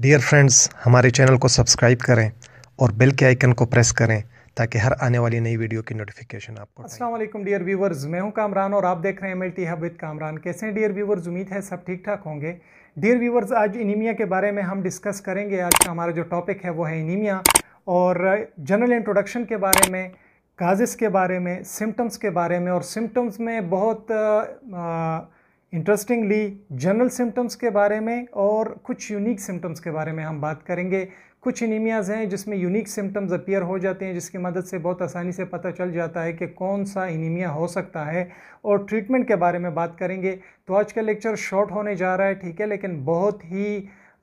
dear friends हमारे channel को subscribe करें और बेल के आइकन को प्रेस करें ताकि हर आने वाली नई वीडियो की नोटिफिकेशन आपको वालेकुम डियर व्यूवर्स मैं हूं कामरान और आप देख रहे हैं M L T hub with Kamran कैसे हैं डियर व्यूवर्स उम्मीद है सब ठीक ठाक होंगे डियर व्यूवर्स आज इनीमिया के बारे में हम डिस्कस करेंगे आज का हमारा जो टॉपिक है वो है इनीमिया और जनरल इंट्रोडक्शन के बारे में काजेस के बारे में सिम्टम्स के बारे में और सिम्टम्स में बहुत आ, इंटरेस्टिंगली जनरल सिम्टम्स के बारे में और कुछ यूनिक सिम्टम्स के बारे में हम बात करेंगे कुछ एनीमियाज़ हैं जिसमें यूनिक सिम्टम्स अपीयर हो जाते हैं जिसकी मदद से बहुत आसानी से पता चल जाता है कि कौन सा एनीमिया हो सकता है और ट्रीटमेंट के बारे में बात करेंगे तो आज का लेक्चर शॉर्ट होने जा रहा है ठीक है लेकिन बहुत ही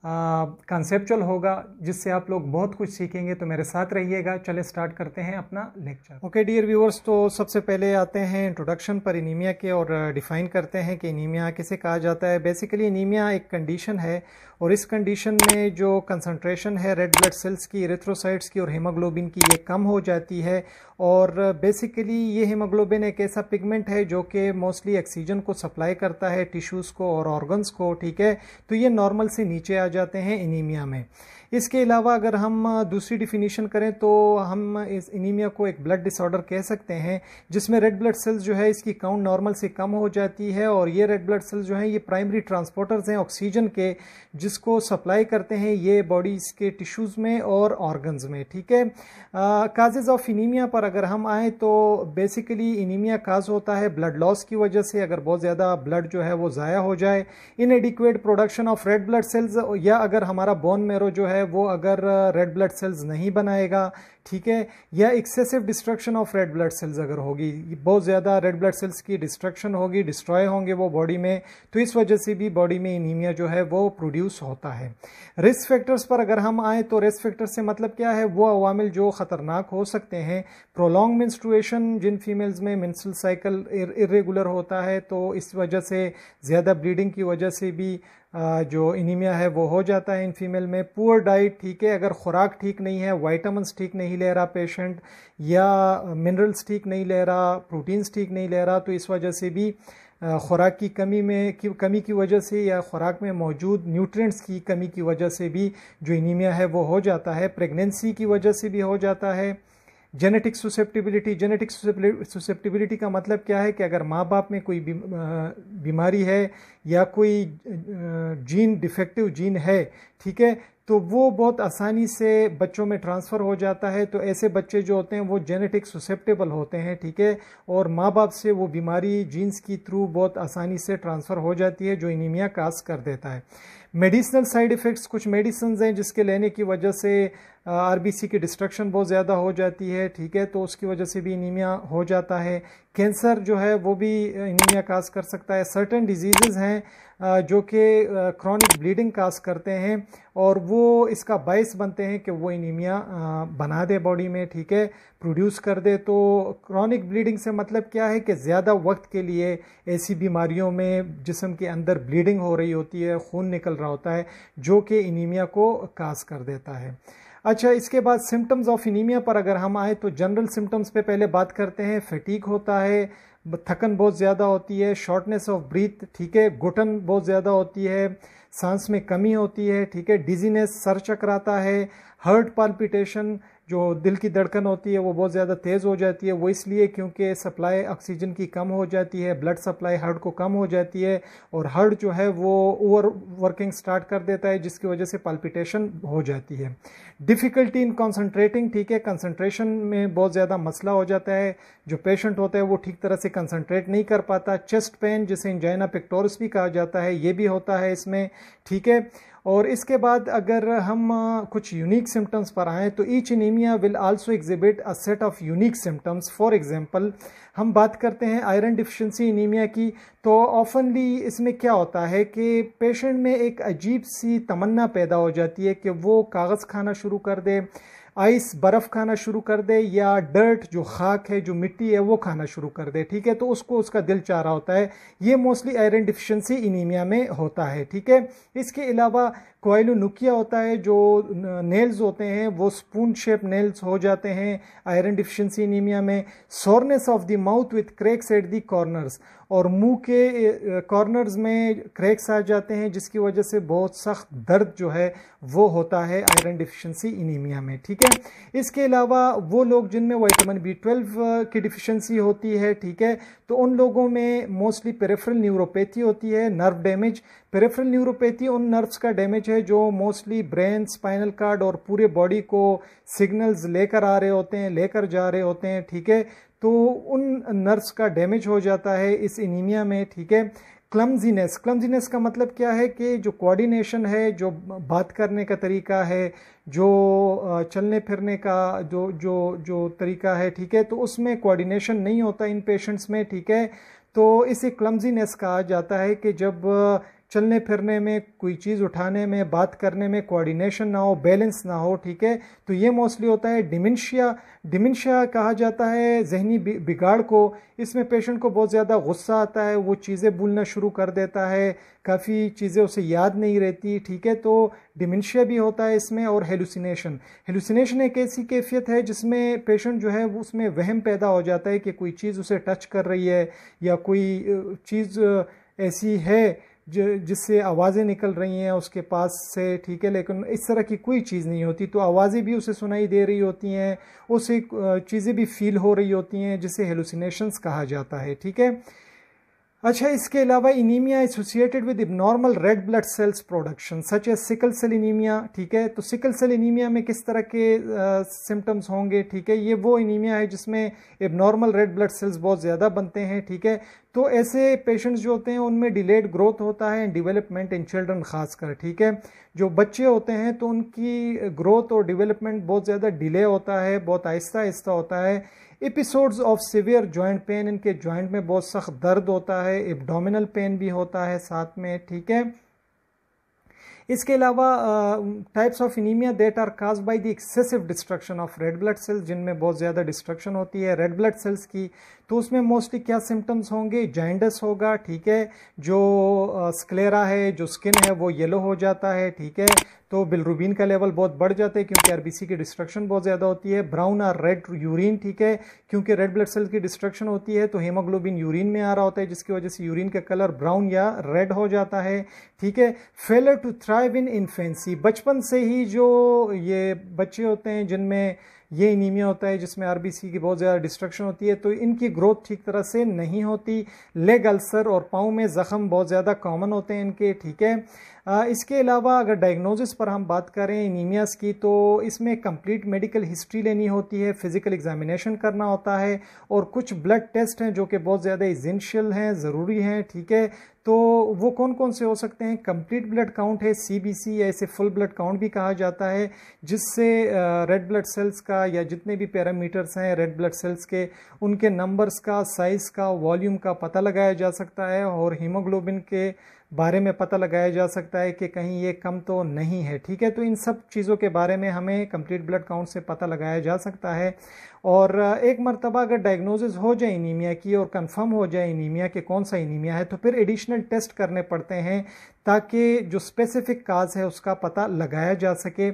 कंसेप्चुअल होगा जिससे आप लोग बहुत कुछ सीखेंगे तो मेरे साथ रहिएगा चले स्टार्ट करते हैं अपना लेक्चर ओके डियर व्यूअर्स तो सबसे पहले आते हैं इंट्रोडक्शन पर इनीमिया के और डिफ़ाइन करते हैं कि इनीमिया किसे कहा जाता है बेसिकली इनीमिया एक कंडीशन है और इस कंडीशन में जो कंसनट्रेशन है रेड ब्लड सेल्स की रेथ्रोसाइट्स की और हेमोग्लोबिन की ये कम हो जाती है और बेसिकली ये हीमोग्लोबिन एक ऐसा पिगमेंट है जो कि मोस्टली ऑक्सीजन को सप्लाई करता है टिश्यूज़ को और ऑर्गन्स को ठीक है तो ये नॉर्मल से नीचे आ जाते हैं एनीमिया में इसके अलावा अगर हम दूसरी डिफिनीशन करें तो हम इस इनीमिया को एक ब्लड डिसऑर्डर कह सकते हैं जिसमें रेड ब्लड सेल्स जो है इसकी काउंट नॉर्मल से कम हो जाती है और ये रेड ब्लड सेल्स जो हैं ये प्राइमरी ट्रांसपोर्टर्स हैं ऑक्सीजन के जिसको सप्लाई करते हैं ये बॉडीज़ के टिश्यूज़ में और ऑर्गन्स में ठीक है काजेज़ ऑफ इनीमिया पर अगर हम आएँ तो बेसिकली इनीमिया काज होता है ब्लड लॉस की वजह से अगर बहुत ज़्यादा ब्लड जो है वो ज़ाया हो जाए inadequate production of red blood cells या अगर हमारा बोन मेरो जो है है वो अगर रेड ब्लड सेल्स नहीं बनाएगा ठीक है या excessive destruction of red blood cells अगर होगी बहुत ज़्यादा रेड ब्लड सेल्स की डिस्ट्रक्शन होगी डिस्ट्रॉय होंगे वो बॉडी में तो इस वजह से भी बॉडी में इनीमिया जो है वो प्रोड्यूस होता है रिस्क फैक्टर्स पर अगर हम आए तो रिस्क फैक्टर्स से मतलब क्या है वो अवामिल जो ख़तरनाक हो सकते हैं प्रोलॉन्ग मिनस्ट्रुएशन जिन फीमेल्स में मिनसल साइकिल इरेगुलर होता है तो इस वजह से ज़्यादा ब्लीडिंग की वजह से भी जो इनीमिया है वो हो जाता है इन फीमेल में पुअर डाइट ठीक है अगर खुराक ठीक नहीं है वाइटामस ठीक नहीं ले रहा पेशेंट या मिनरल्स ठीक नहीं ले रहा प्रोटीन्स ठीक नहीं ले रहा तो इस वजह से भी खुराक की कमी में की कमी की वजह से या खुराक में मौजूद न्यूट्रिएंट्स की कमी की वजह से भी जो इनीमिया है वो हो जाता है प्रेगनेंसी की वजह से भी हो जाता है जेनेटिक सुसेप्टिबिलिटी जेनेटिक सुसेप्टिबिलिटी का मतलब क्या है कि अगर माँ बाप में कोई बीमारी है या कोई जीन डिफेक्टिव जीन है ठीक है तो वो बहुत आसानी से बच्चों में ट्रांसफ़र हो जाता है तो ऐसे बच्चे जो होते हैं वो जेनेटिक सुसेप्टेबल होते हैं ठीक है और माँ बाप से वो बीमारी जीन्स की थ्रू बहुत आसानी से ट्रांसफ़र हो जाती है जो इनिमिया काज कर देता है मेडिसिनल साइड इफ़ेक्ट्स कुछ मेडिसन्स हैं जिसके लेने की वजह से आरबीसी की डिस्ट्रक्शन बहुत ज़्यादा हो जाती है ठीक है तो उसकी वजह से भी इनीमिया हो जाता है कैंसर जो है वो भी इनीमिया काज कर सकता है सर्टन डिजीज़ हैं जो कि क्रॉनिक ब्लीडिंग काज करते हैं और वो इसका बायस बनते हैं कि वो इनीमिया बना दे बॉडी में ठीक है प्रोड्यूस कर दे तो क्रॉनिक ब्लीडिंग से मतलब क्या है कि ज़्यादा वक्त के लिए ऐसी बीमारियों में जिसम के अंदर ब्लीडिंग हो रही होती है खून निकल रहा होता है जो कि इनीमिया को काज कर देता है अच्छा इसके बाद सिम्टम्स ऑफ इनीमिया पर अगर हम आए तो जनरल सिम्टम्स पे पहले बात करते हैं फटीक होता है थकन बहुत ज़्यादा होती है शॉर्टनेस ऑफ ब्रीथ ठीक है घुटन बहुत ज़्यादा होती है सांस में कमी होती है ठीक है डिजीनेस सर चकराता है हर्ट पाल्पिटेशन जो दिल की धड़कन होती है वो बहुत ज़्यादा तेज़ हो जाती है वो इसलिए क्योंकि सप्लाई ऑक्सीजन की कम हो जाती है ब्लड सप्लाई हार्ट को कम हो जाती है और हार्ट जो है वो ओवर वर्किंग स्टार्ट कर देता है जिसकी वजह से पल्पिटेशन हो जाती है डिफ़िकल्टी इन कंसंट्रेटिंग ठीक है कंसंट्रेशन में बहुत ज़्यादा मसला हो जाता है जो पेशेंट होता है वो ठीक तरह से कंसनट्रेट नहीं कर पाता चेस्ट पेन जिसे इंजाइना पिक्टोरस भी कहा जाता है ये भी होता है इसमें ठीक है और इसके बाद अगर हम कुछ यूनिक सिम्टम्स पर आएँ तो each anaemia will also exhibit a set of unique symptoms for example हम बात करते हैं आयरन डिफिशेंसी एनीमिया की तो ऑफनली इसमें क्या होता है कि पेशेंट में एक अजीब सी तमन्ना पैदा हो जाती है कि वो कागज़ खाना शुरू कर दे आइस बर्फ़ खाना शुरू कर दे या डर्ट जो खाक है जो मिट्टी है वो खाना शुरू कर दे ठीक है तो उसको उसका दिल चाह रहा होता है ये मोस्टली आयरन डिफिशेंसी इनीमिया में होता है ठीक है इसके अलावा नुकिया होता है जो नेल्स होते हैं वो स्पून शेप नेल्स हो जाते हैं आयरन डिफिशेंसी इनीमिया में soreness of the mouth with cracks at the corners और मुंह के कॉर्नर्स में क्रैक्स आ जाते हैं जिसकी वजह से बहुत सख्त दर्द जो है वो होता है आयरन डिफिशेंसी इनीमिया में ठीक है इसके अलावा वो लोग जिनमें वाइटामिन बी ट्वेल्व की डिफिशेंसी होती है ठीक है तो उन लोगों में मोस्टली पेरेफरल न्यूरोपैथी होती है नर्व डैमेज पेरेफरल न्यूरोपैथी उन नर्व्स का डैमेज है जो मोस्टली ब्रेन स्पाइनल कार्ड और पूरे बॉडी को सिग्नल्स लेकर आ रहे होते हैं लेकर जा रहे होते हैं ठीक है तो उन नर्व्स का डैमेज हो जाता है इस एनीमिया में ठीक है क्लमज़ीनेस क्लमज़ीनेस का मतलब क्या है कि जो कोऑर्डिनेशन है जो बात करने का तरीका है जो चलने फिरने का जो जो जो तरीका है ठीक है तो उसमें कोऑर्डिनेशन नहीं होता इन पेशेंट्स में ठीक है तो इसे क्लमज़ीनेस कहा जाता है कि जब चलने फिरने में कोई चीज़ उठाने में बात करने में कोऑर्डिनेशन ना हो बैलेंस ना हो ठीक है तो ये मोस्टली होता है डिमेंशिया डिमेंशिया कहा जाता है जहनी बिगाड़ को इसमें पेशेंट को बहुत ज़्यादा गुस्सा आता है वो चीज़ें भूलना शुरू कर देता है काफ़ी चीज़ें उसे याद नहीं रहती ठीक है तो डिमेंशिया भी होता है इसमें और हेलुसिनेशन हेलुसिनेशन एक ऐसी कैफियत है जिसमें पेशेंट जो है वो उसमें वहम पैदा हो जाता है कि कोई चीज़ उसे टच कर रही है या कोई चीज़ ऐसी है जिससे आवाज़ें निकल रही हैं उसके पास से ठीक है लेकिन इस तरह की कोई चीज़ नहीं होती तो आवाज़ें भी उसे सुनाई दे रही होती हैं उसे चीज़ें भी फील हो रही होती हैं जिसे हेलुसिनेशंस कहा जाता है ठीक है अच्छा इसके अलावा anaemia associated with normal red blood cells production such as sickle cell anaemia ठीक है तो सिकल सेल इनीमिया में किस तरह के सिम्टम्स uh, होंगे ठीक है ये वो इनीमिया है जिसमें एबनॉर्मल रेड ब्लड सेल्स बहुत ज़्यादा बनते हैं ठीक है तो ऐसे पेशेंट्स जो होते हैं उनमें डिलेड ग्रोथ होता है एंड डिवेलपमेंट इन चिल्ड्रन खासकर ठीक है जो बच्चे होते हैं तो उनकी ग्रोथ और डिवेलपमेंट बहुत ज़्यादा डिले होता है बहुत आहिस्ता आहिस्ता होता है episodes of severe joint pain इनके जॉइंट में बहुत सख्त दर्द होता है एबडोमिनल पेन भी होता है साथ में ठीक है इसके अलावा types of anemia that are cause by the excessive destruction of red blood cells जिनमें बहुत ज़्यादा डिस्ट्रक्शन होती है रेड ब्लड सेल्स की तो उसमें मोस्टली क्या सिम्टम्स होंगे जाइंडस होगा ठीक है जो स्क्लेरा है जो स्किन है वो येलो हो जाता है ठीक है तो बिलरूबिन का लेवल बहुत बढ़ जाता है क्योंकि आरबीसी की डिस्ट्रक्शन बहुत ज़्यादा होती है ब्राउन और रेड यूरिन ठीक है क्योंकि रेड ब्लड सेल की डिस्ट्रक्शन होती है तो हेमोग्लोबिन यूरिन में आ रहा होता है जिसकी वजह से यूरिन का कलर ब्राउन या रेड हो जाता है ठीक है failure to thrive in infancy बचपन से ही जो ये बच्चे होते हैं जिनमें ये इनीमिया होता है जिसमें आर की बहुत ज़्यादा डिस्ट्रक्शन होती है तो इनकी ग्रोथ ठीक तरह से नहीं होती लेग अल्सर और पाँव में ज़ख्म बहुत ज़्यादा कॉमन होते हैं इनके ठीक है इसके अलावा अगर डायग्नोसिस पर हम बात करें इनीमियास की तो इसमें कंप्लीट मेडिकल हिस्ट्री लेनी होती है फिज़िकल एग्जामिनेशन करना होता है और कुछ ब्लड टेस्ट हैं जो कि बहुत ज़्यादा इजेंशियल हैं ज़रूरी हैं ठीक है तो वो कौन कौन से हो सकते हैं कंप्लीट ब्लड काउंट है सीबीसी या इसे फुल ब्लड काउंट भी कहा जाता है जिससे रेड ब्लड सेल्स का या जितने भी पैरामीटर्स हैं रेड ब्लड सेल्स के उनके नंबर्स का साइज़ का वॉल्यूम का पता लगाया जा सकता है और हीमोग्लोबिन के बारे में पता लगाया जा सकता है कि कहीं ये कम तो नहीं है ठीक है तो इन सब चीज़ों के बारे में हमें कंप्लीट ब्लड काउंट से पता लगाया जा सकता है और एक मरतबा अगर डायग्नोसिस हो जाए इनीमिया की और कंफर्म हो जाए इनीमिया के कौन सा इनीमिया है तो फिर एडिशनल टेस्ट करने पड़ते हैं ताकि जो स्पेसिफिक काज है उसका पता लगाया जा सके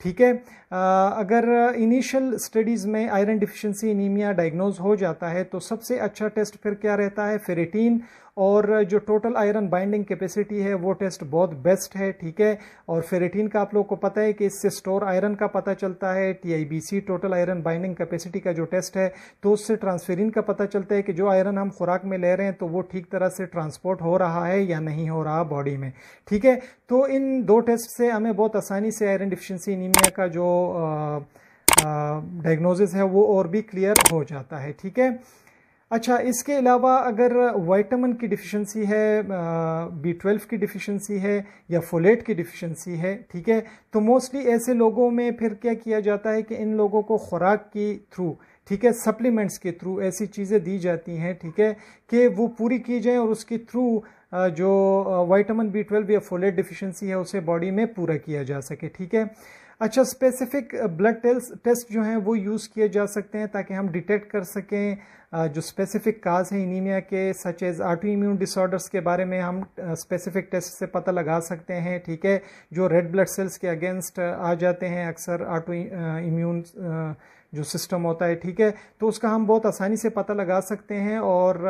ठीक है अगर इनिशियल स्टडीज़ में आयरन डिफिशेंसी एनीमिया डायग्नोज हो जाता है तो सबसे अच्छा टेस्ट फिर क्या रहता है फेरेटीन और जो टोटल आयरन बाइंडिंग कैपेसिटी है वो टेस्ट बहुत बेस्ट है ठीक है और फेरेटीन का आप लोग को पता है कि इससे स्टोर आयरन का पता चलता है TIBC total iron binding capacity का जो टेस्ट है तो उससे ट्रांसफेरिन का पता चलता है कि जो आयरन हम खुराक में ले रहे हैं तो वो ठीक तरह से ट्रांसपोर्ट हो रहा है या नहीं हो रहा बॉडी में ठीक है तो इन दो टेस्ट से हमें बहुत आसानी से आयरन डिफिशेंसी एनीमिया का जो डायग्नोसिस है वो और भी क्लियर हो जाता है ठीक है अच्छा इसके अलावा अगर वाइटामिन की डिफिशेंसी है बी ट्वेल्व की डिफिशेंसी है या फोलेट की डिफिशेंसी है ठीक है तो मोस्टली ऐसे लोगों में फिर क्या किया जाता है कि इन लोगों को खुराक की थ्रू ठीक है सप्लीमेंट्स के थ्रू ऐसी चीज़ें दी जाती हैं ठीक है कि वो पूरी की जाए और उसके थ्रू जो वाइटामिन बी ट्वेल्व या फोलेट डिफिशेंसी है उसे बॉडी में पूरा किया जा सके ठीक है अच्छा स्पेसिफिक ब्लड टेस्ट टेस्ट जो हैं वो यूज़ किए जा सकते हैं ताकि हम डिटेक्ट कर सकें uh, जो स्पेसिफिक काज हैं इनीमिया के such as autoimmune disorders के बारे में हम स्पेसिफिक uh, टेस्ट से पता लगा सकते हैं ठीक है जो रेड ब्लड सेल्स के अगेंस्ट uh, आ जाते हैं अक्सर आटो इम्यून जो सिस्टम होता है ठीक है तो उसका हम बहुत आसानी से पता लगा सकते हैं और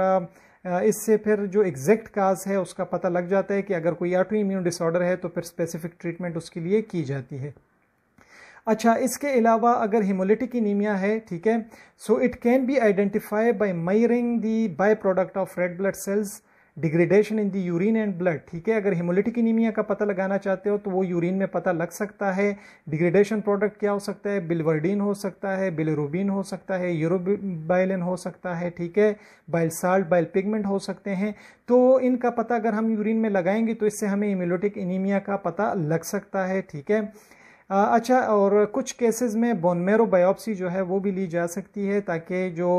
इससे फिर जो एग्जैक्ट काज है उसका पता लग जाता है कि अगर कोई आटो इम्यून डिसऑर्डर है तो फिर स्पेसिफिक ट्रीटमेंट उसके लिए की जाती है अच्छा इसके अलावा अगर हिमोलिटिक इनीमिया है ठीक है so it can be identify by measuring the byproduct of red blood cells degradation in the urine and blood ठीक है अगर हिमोलिटिक इनीमिया का पता लगाना चाहते हो तो वो यूरिन में पता लग सकता है डिग्रेडेशन प्रोडक्ट क्या हो सकता है बिलवर्डीन हो सकता है बिलरूबिन हो सकता है यूरोबाइलिन हो सकता है ठीक है बाइल साल्ट बाइल पिगमेंट हो सकते हैं तो इनका पता अगर हम यूरिन में लगाएंगे तो इससे हमें हिमोलिटिक इनीमिया का पता लग सकता है ठीक है अच्छा और कुछ केसेस में बोनमेरो बायोप्सी जो है वो भी ली जा सकती है ताकि जो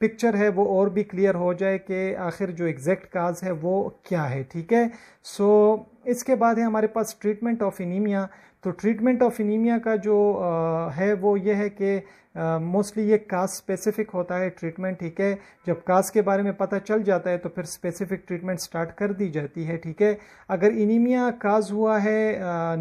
पिक्चर है वो और भी क्लियर हो जाए कि आखिर जो एग्जैक्ट काज है वो क्या है ठीक है सो so, इसके बाद है हमारे पास ट्रीटमेंट ऑफ इनीमिया तो ट्रीटमेंट ऑफ इनीमिया का जो आ, है वो ये है कि मोस्टली ये कास्ट स्पेसिफिक होता है ट्रीटमेंट ठीक है जब कास्ट के बारे में पता चल जाता है तो फिर स्पेसिफिक ट्रीटमेंट स्टार्ट कर दी जाती है ठीक है अगर इनीमिया काज हुआ है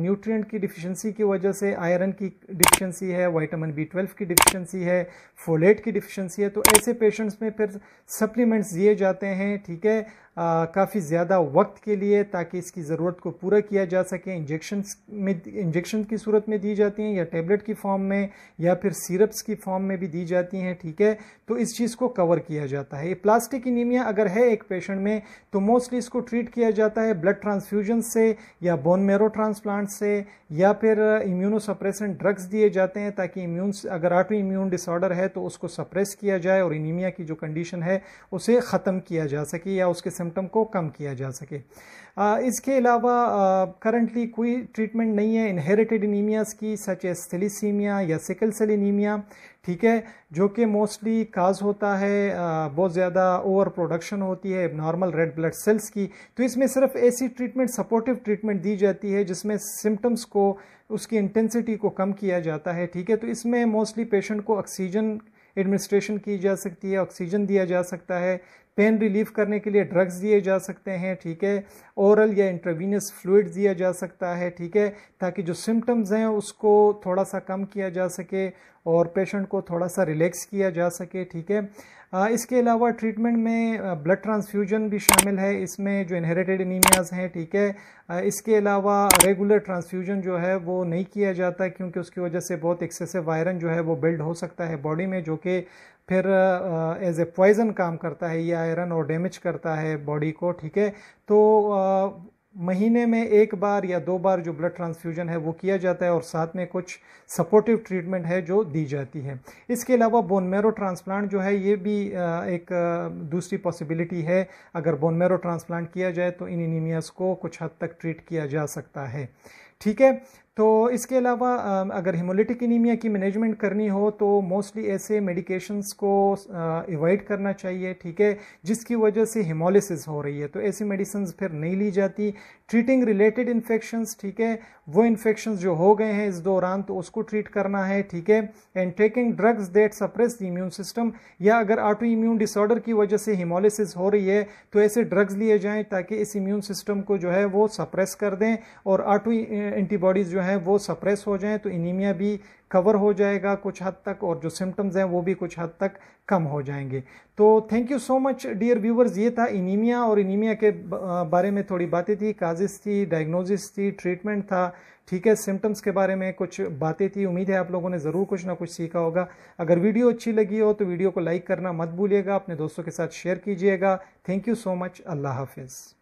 न्यूट्रिएंट की डिफिशेंसी की वजह से आयरन की डिफिशेंसी है वाइटामिन बी ट्वेल्व की डिफिशियंसी है फोलेट की डिफिशेंसी है तो ऐसे पेशेंट्स में फिर सप्लीमेंट्स दिए जाते हैं ठीक है काफ़ी ज़्यादा वक्त के लिए ताकि इसकी ज़रूरत को पूरा किया जा सके इंजेक्शन में इंजेक्शन की सूरत में दी जाती हैं या टेबलेट की फॉर्म में या फिर सिरप्स की फॉर्म में भी दी जाती हैं ठीक है तो इस चीज़ को कवर किया जाता है ये प्लास्टिक इनीमिया अगर है एक पेशेंट में तो मोस्टली इसको ट्रीट किया जाता है ब्लड ट्रांसफ्यूजन से या बोन मेरो ट्रांसप्लांट से या फिर इम्यूनोसप्रेसेंट ड्रग्स दिए जाते हैं ताकि इम्यून अगर ऑटो इम्यून डिसऑर्डर है तो उसको सप्रेस किया जाए और इनीमिया की जो कंडीशन है उसे ख़त्म किया जा सके या उसके सिम्टम को कम किया जा सके इसके अलावा करंटली कोई ट्रीटमेंट नहीं है इनहेरिटेड इनीमियाज़ की सच एज सेलिसीमिया या सिकल सेल इनीमिया ठीक है जो कि मोस्टली काज होता है बहुत ज़्यादा ओवर प्रोडक्शन होती है नॉर्मल रेड ब्लड सेल्स की तो इसमें सिर्फ ऐसी ट्रीटमेंट सपोर्टिव ट्रीटमेंट दी जाती है जिसमें सिम्टम्स को उसकी इंटेंसिटी को कम किया जाता है ठीक है तो इसमें मोस्टली पेशेंट को ऑक्सीजन एडमिनिस्ट्रेशन की जा सकती है ऑक्सीजन दिया जा सकता है पेन रिलीफ करने के लिए ड्रग्स दिए जा सकते हैं ठीक है ओरल या इंट्रावीनस फ्लूड दिया जा सकता है ठीक है ताकि जो सिम्टम्स हैं उसको थोड़ा सा कम किया जा सके और पेशेंट को थोड़ा सा रिलैक्स किया जा सके ठीक है इसके अलावा ट्रीटमेंट में ब्लड ट्रांसफ्यूजन भी शामिल है इसमें जो इनहेरिटेड एनीमियाज हैं ठीक है इसके अलावा रेगुलर ट्रांसफ्यूजन जो है वो नहीं किया जाता क्योंकि उसकी वजह से बहुत एक्सेसिव आयरन जो है वो बिल्ड हो सकता है बॉडी में जो कि फिर एज ए पॉइजन काम करता है ये आयरन और डैमेज करता है बॉडी को ठीक है तो uh, महीने में एक बार या दो बार जो ब्लड ट्रांसफ्यूजन है वो किया जाता है और साथ में कुछ सपोर्टिव ट्रीटमेंट है जो दी जाती है इसके अलावा बोन मैरो ट्रांसप्लांट जो है ये भी एक दूसरी पॉसिबिलिटी है अगर बोन मैरो ट्रांसप्लांट किया जाए तो इन एनीमियाज को कुछ हद तक ट्रीट किया जा सकता है ठीक है तो इसके अलावा अगर हिमोलिटिक एनीमिया की मैनेजमेंट करनी हो तो मोस्टली ऐसे मेडिकेशंस को एवॉइड करना चाहिए ठीक है जिसकी वजह से हिमोलिसिस हो रही है तो ऐसी मेडिसिन फिर नहीं ली जाती ट्रीटिंग रिलेटेड इन्फेक्शंस ठीक है वो इन्फेक्शन जो हो गए हैं इस दौरान तो उसको ट्रीट करना है ठीक है and taking drugs that suppress the immune system या अगर ऑटो इम्यून डिसऑर्डर की वजह से हिमोलिसिस हो रही है तो ऐसे ड्रग्स लिए जाएँ ताकि इस इम्यून सिस्टम को जो है वो सप्रेस कर दें और ऑटो एंटीबॉडीज़ जो हैं वो सप्रेस हो जाएँ तो इनीमिया भी कवर हो जाएगा कुछ हद तक और जो सिम्टम्स हैं वो भी कुछ हद तक कम हो जाएंगे तो thank you so much dear viewers ये था इनीमिया और इनीमिया के बारे में थोड़ी बातें थी काजिज थी डायग्नोजिस थी ट्रीटमेंट था ठीक है सिम्टम्स के बारे में कुछ बातें थी उम्मीद है आप लोगों ने ज़रूर कुछ ना कुछ सीखा होगा अगर वीडियो अच्छी लगी हो तो वीडियो को लाइक करना मत भूलिएगा अपने दोस्तों के साथ शेयर कीजिएगा थैंक यू सो मच अल्लाह हाफिज़